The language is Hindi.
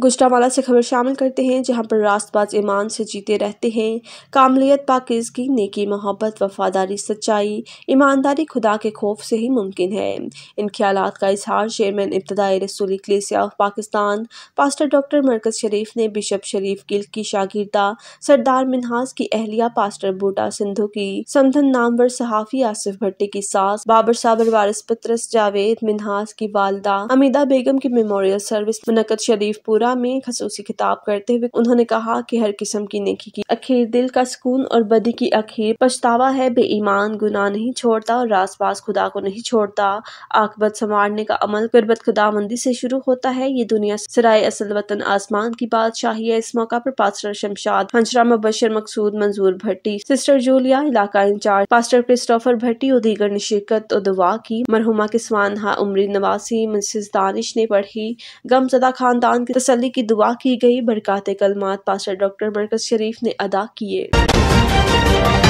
गुजरावाला से खबर शामिल करते हैं जहां पर रास्तबाज ईमान से जीते रहते हैं कामलियत पाकिजगी नेकी मोहब्बत वफादारी सच्चाई ईमानदारी खुदा के खौफ से ही मुमकिन है इन ख्याल का इजहार चेयरमैन इब्तदाई रसूल ecclesia of Pakistan pastor doctor मरकज शरीफ ने बिशप शरीफ गिल की शागिरदा सरदार मिनहास की अहलिया पास्टर बूटा सिंधु की समधन नामवर सहाफ़ी आसिफ भट्टी की सास बाबर साबर वारिस पत्रस जावेद मिनहास की वालदा अमीदा बेगम की मेमोरियल सर्विस मुनकद शरीफ पूरा शुरा में खसूसी खिताब करते हुए उन्होंने कहा कि हर किस्म की नेकी की अखीर दिल का सुकून और बदी की अखीर पछतावा है बेईमान गुना नहीं छोड़ता और रास पास खुदा को नहीं छोड़ता आकबत संवारने का अमल गुरबत खुदामंदी से शुरू होता है ये दुनिया सराय असल वतन आसमान की बादशाही है इस मौका पर pastor Shamshad Hansra Mubashar Maqsood Manzoor Bhatti sister Julia इलाका इंचार्ज पास्टर क्रिस्टोफर भट्टी और दीगर ने शिरकत और दुआ की मरहुमा के हा उमरी नवासी मिसिस दानिश ने पढ़ी गमजदा खानदान की तसल तसली की दुआ की गई बरकत कलमात पास्टर डॉक्टर मरकज शरीफ ने अदा किए